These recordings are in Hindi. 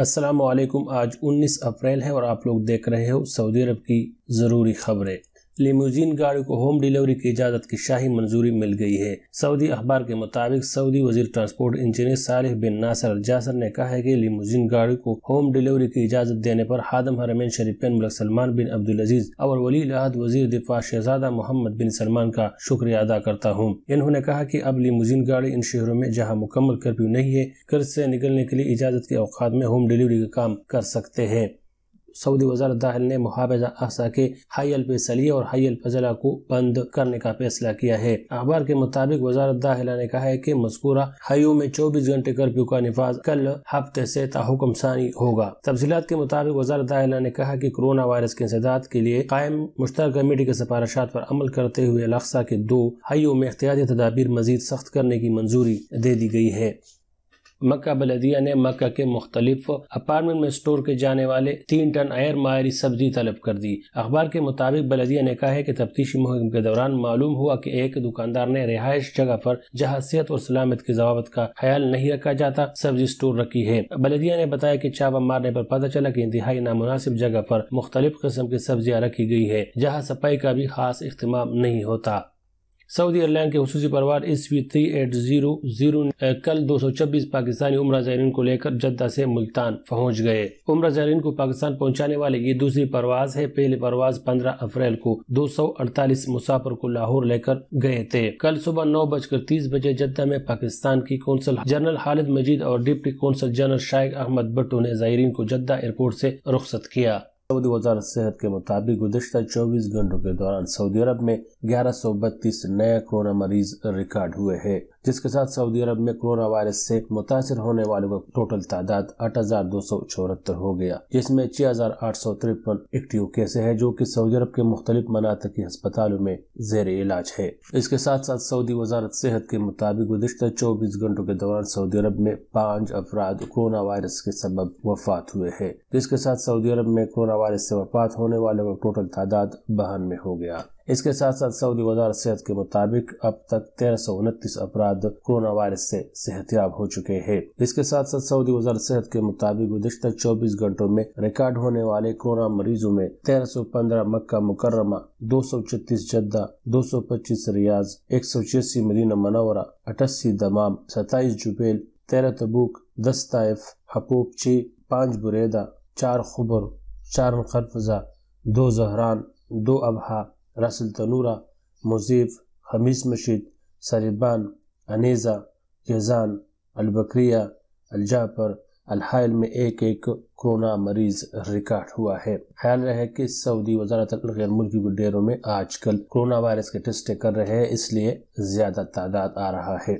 असलम आज 19 अप्रैल है और आप लोग देख रहे हो सऊदी अरब की ज़रूरी खबरें लिमोजिन गाड़ी को होम डिलीवरी की इजाजत की शाही मंजूरी मिल गई है सऊदी अखबार के मुताबिक सऊदी वजीर ट्रांसपोर्ट इंजीनियर सालिह बिन नासर जासर ने कहा है कि लिमोजिन गाड़ी को होम डिलीवरी की इजाजत देने पर हादम हरमेन शरीफ मलक सलमान बिन अब्दुल अजीज और वली लहद वजीर दिफा शहजादा मोहम्मद बिन सलमान का शुक्रिया अदा करता हूँ इन्होंने कहा की अब लिमोजिन गाड़ी इन शहरों में जहाँ मुकम्मल कर्फ्यू नहीं है कर्ज ऐसी निकलने के लिए इजाजत के अवकात में होम डिलीवरी का काम कर सकते हैं सऊदी वजारत दाखिल ने मुहाबजा आसा के हाई अल सलिया और हाई अल फजला को बंद करने का फैसला किया है अखबार के मुताबिक वजारत दाखिला ने कहा है की मजकूरा हाइयों में चौबीस घंटे कर्फ्यू का नफाज कल हफ्ते ऐसी ताहुकम सानी होगा तफसीत के मुताबिक वजारत दाखिला ने कहा की कोरोना वायरस के इंसदात के लिए कायम मुश्तर कमेटी के सिफारशात पर अमल करते हुए अलसा के दो हाई में एहतियाती तदाबीर मजीद सख्त करने की मंजूरी दे दी गई है मक्का बलदिया ने मक्का के मुख्तलिफ अपार्टमेंट में स्टोर के जाने वाले तीन टन आयर मायरी सब्जी तलब कर दी अखबार के मुताबिक बलदिया ने कहा है कि तफ्तीशी मुहिम के दौरान मालूम हुआ कि एक दुकानदार ने रिहायश जगह पर जहाँ सेहत और सलामत की जवाबत का ख्याल नहीं रखा जाता सब्जी स्टोर रखी है बलदिया ने बताया की चावा मारने पर पता चला की इंतहाई नामनासिब जगह पर मुख्तलिफ किस्म की सब्जियाँ रखी गई है जहाँ सफाई का भी खास इख्तमाम नहीं होता सऊदी एयरलाइन के खसूसी परवार S V three eight zero zero कल दो सौ छब्बीस पाकिस्तानी उम्र जहरीन को लेकर जद्दा से मुल्तान पहुंच गए उम्र जहरीन को पाकिस्तान पहुंचाने वाले ये दूसरी परवाज है पहली परवाज पंद्रह अप्रैल को दो सौ अड़तालीस मुसाफर को लाहौर लेकर गए थे कल सुबह नौ बजकर तीस बजे जद्दा में पाकिस्तान की कौंसल जनरल खालिद मजीद और deputy consul general Shaikh Ahmed Bhutto ने जहरीन को जद्दा एयरपोर्ट ऐसी रुख्सत किया सऊदी वजारत सेहत के मुताबिक गुजशत 24 घंटों के दौरान सऊदी अरब में ग्यारह नया कोरोना मरीज रिकॉर्ड हुए हैं जिसके साथ सऊदी अरब में कोरोना वायरस से मुतासर होने वालों का टोटल तादाद आठ हो गया जिसमें छह हजार आठ सौ तिरपन एक्टिव केस है जो की सऊदी अरब के मुख्तलिफ मनातक अस्पतालों में जेर इलाज है इसके साथ साथ सऊदी वजारत सेहत के मुताबिक गुजशत चौबीस घंटों के दौरान सऊदी अरब में पाँच अफराद कोरोना वायरस के सबब वफात हुए है जिसके साथ सऊदी अरब में कोरोना वायरस से वफात होने वालों का टोटल तादाद बहानवे हो गया इसके साथ साथ सऊदी वजारत सेहत के मुताबिक अब तक तेरह सौ उनतीस अपराध कोरोना वायरस से सेहतयाब हो चुके हैं इसके साथ साथ सऊदी वजार सेहत के मुताबिक गुजशत चौबीस घंटों में रिकॉर्ड होने वाले कोरोना मरीजों में तेरह सौ पंद्रह मक्का मुकर्रमा दो सौ छत्तीस जद्दा दो सौ पच्चीस रियाज एक सौ छियासी मदीना मनोरा अठासी दमाम सताईस जुबेल तेरह तबूक दस ताइफ हकूक ची पाँच बुरेदा चार खुबर चार मुखरफा दो जहरान दो अबहा रसल तनूरा मुजीफ हमीस मशीद सरिबान अनेज़ा यजान अलबकरिया अलजापर अलहल में एक एक कोरोना मरीज रिकॉर्ड हुआ है ख्याल रहे कि सऊदी वजारत गैर मुल्की डेरों में आजकल कोरोना वायरस के टेस्ट कर रहे हैं इसलिए ज्यादा तादाद आ रहा है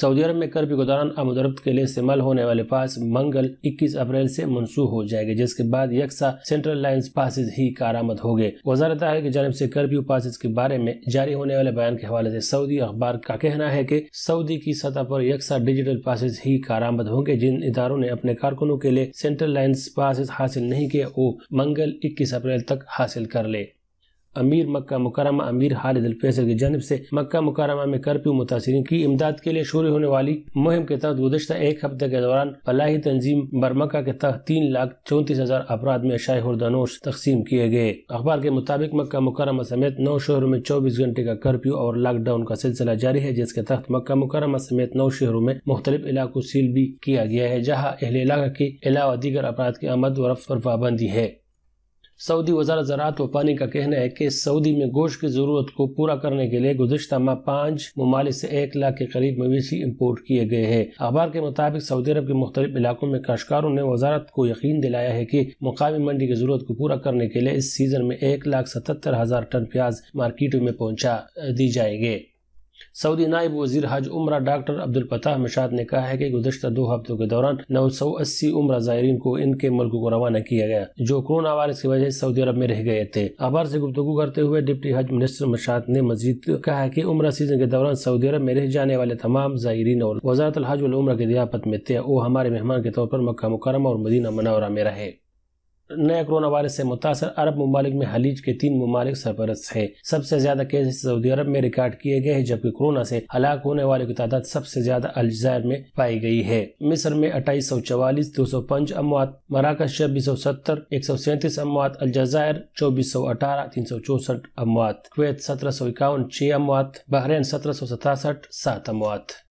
सऊदी अरब में कर्फ्यू के दौरान आमदरब के लिए इस्तेमाल होने वाले पास मंगल 21 अप्रैल से मनसूख हो जाएंगे जिसके बाद यकसा सेंट्रल लाइन पासिस ही कारामद हो गए वजारत है की जानब ऐसी कर्फ्यू पासिस के बारे में जारी होने वाले बयान के हवाले ऐसी सऊदी अखबार का कहना है की सऊदी की सतह पर यकसा डिजिटल पासिस ही कारामद होंगे जिन इधारों ने अपने कारकुनों के लिए सेंट्रल लाइन पासिस हासिल नहीं किए वो मंगल इक्कीस अप्रैल तक हासिल कर ले अमीर मक्का मुकरमा अमीर खालिद अल्फैसल की जानब से मक्का मुकरमा में कर्फ्यू मुतासरी की इमदाद के लिए शुरू होने वाली मुहिम के तहत गुजशत एक हफ्ते के दौरान फलाही तंजीम बरमक्का के तहत तीन लाख चौंतीस हजार अपराध में शाह हुरदानोश तकसीम किए गए अखबार के मुताबिक मक्का मुकरमा समेत नौ शहरों में चौबीस घंटे का कर्फ्यू और लॉकडाउन का सिलसिला जारी है जिसके तहत मक्का मुकरमा समेत नौ शहरों में मुख्तलिफ इलाकों सील भी किया गया है जहाँ अहले इलाका के अलावा दीगर अपराध की आमद और पाबंदी है सऊदी वजारत ज़रात व पानी का कहना है कि सऊदी में गोश्त की ज़रूरत को पूरा करने के लिए गुजशत माह पाँच ममालिक से एक लाख के करीब मवेशी इम्पोर्ट किए गए हैं अखबार के मुताबिक सऊदी अरब के मुख्तलिफ इलाकों में काशकारों ने वजारत को यकीन दिलाया है कि मुकामी मंडी की ज़रूरत को पूरा करने के लिए इस सीज़न में एक लाख सतहत्तर हज़ार टन प्याज मार्केटों में पहुँचा दी जाएगी सऊदी नायब वजीर हज उम्र डॉक्टर अब्दुलपताह मशाद ने कहा है कि गुजशत दो हफ्तों के दौरान नौ सौ अस्सी उम्र जायरीन को इनके मुल्क को रवाना किया गया जो कोरोना वायरस की वजह से सऊदी अरब में रह गए थे अखबार से गुफ्तु करते हुए डिप्टी हज मिनिस्टर मशाद ने मजीद कहा है कि उम्र सीजन के दौरान सऊदी अरब में रह जाने वाले तमाम जायरीन और वजारत हज उम्र की दियापत में थे वो हमारे मेहमान के तौर पर मक्का मुकरमा और मदीना मनौरा में रहे नए कोरोना वायरस से मुतासर अरब ममालिक में हलीज के तीन ममालिक सरपरस्त है सबसे ज्यादा केस सऊदी अरब में रिकॉर्ड किए गए हैं जबकि कोरोना से हलाक होने वाले की तादाद सबसे ज्यादा अलजायर में पाई गई है मिस्र में अट्ठाईस सौ चवालीस दो सौ पंच अमवात मराकज छब्बीस सौ सत्तर एक सौ सैंतीस अमवात अलजायर चौबीस सौ अठारह तीन सौ चौसठ अमवात कुवैत सत्रह सौ इक्यावन छह अमवात बहरेन सत्रह सौ सतासठ सात अमवात